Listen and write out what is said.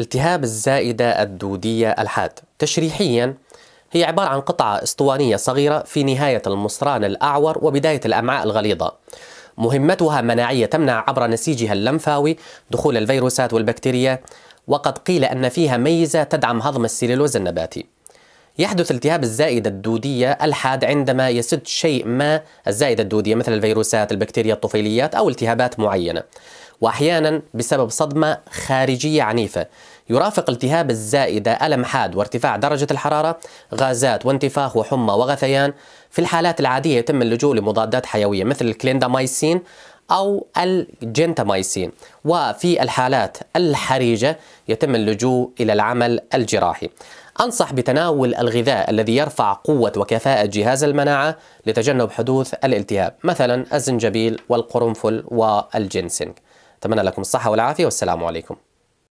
التهاب الزائدة الدودية الحاد تشريحيا هي عبارة عن قطعة اسطوانية صغيرة في نهاية المصران الأعور وبداية الأمعاء الغليظة مهمتها مناعية تمنع عبر نسيجها اللمفاوي دخول الفيروسات والبكتيريا وقد قيل أن فيها ميزة تدعم هضم السليلوز النباتي يحدث التهاب الزائدة الدودية الحاد عندما يسد شيء ما الزائدة الدودية مثل الفيروسات البكتيريا الطفيليات أو التهابات معينة وأحيانا بسبب صدمة خارجية عنيفة يرافق التهاب الزائدة ألم حاد وارتفاع درجة الحرارة غازات وانتفاخ وحمى وغثيان في الحالات العادية يتم اللجوء لمضادات حيوية مثل الكليندامايسين أو الجنتامايسين وفي الحالات الحرجة يتم اللجوء إلى العمل الجراحي أنصح بتناول الغذاء الذي يرفع قوة وكفاءة جهاز المناعة لتجنب حدوث الالتهاب مثلا الزنجبيل والقرنفل والجنسنج أتمنى لكم الصحة والعافية والسلام عليكم